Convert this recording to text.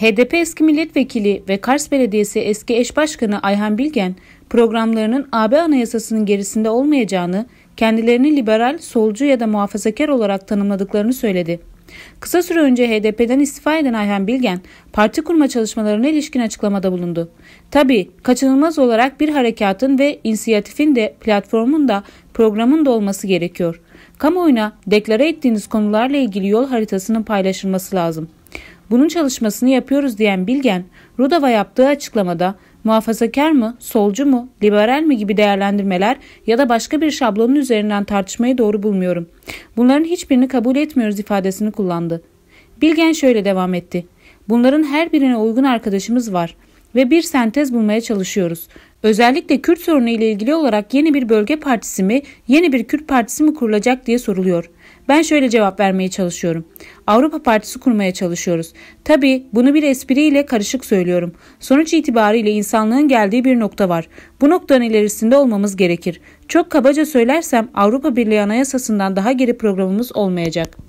HDP eski milletvekili ve Kars Belediyesi eski eş başkanı Ayhan Bilgen programlarının AB anayasasının gerisinde olmayacağını, kendilerini liberal, solcu ya da muhafazakar olarak tanımladıklarını söyledi. Kısa süre önce HDP'den istifa eden Ayhan Bilgen, parti kurma çalışmalarına ilişkin açıklamada bulundu. Tabi kaçınılmaz olarak bir harekatın ve inisiyatifin de platformun da programın da olması gerekiyor. Kamuoyuna deklare ettiğiniz konularla ilgili yol haritasının paylaşılması lazım bunun çalışmasını yapıyoruz diyen Bilgen, Rudava yaptığı açıklamada muhafazakar mı, solcu mu, liberal mi gibi değerlendirmeler ya da başka bir şablonun üzerinden tartışmayı doğru bulmuyorum. Bunların hiçbirini kabul etmiyoruz ifadesini kullandı. Bilgen şöyle devam etti. Bunların her birine uygun arkadaşımız var ve bir sentez bulmaya çalışıyoruz. Özellikle Kürt sorunu ile ilgili olarak yeni bir bölge partisi mi, yeni bir Kürt partisi mi kurulacak diye soruluyor. Ben şöyle cevap vermeye çalışıyorum. Avrupa Partisi kurmaya çalışıyoruz. Tabii bunu bir espriyle karışık söylüyorum. Sonuç itibariyle insanlığın geldiği bir nokta var. Bu noktanın ilerisinde olmamız gerekir. Çok kabaca söylersem Avrupa Birliği Anayasası'ndan daha geri programımız olmayacak.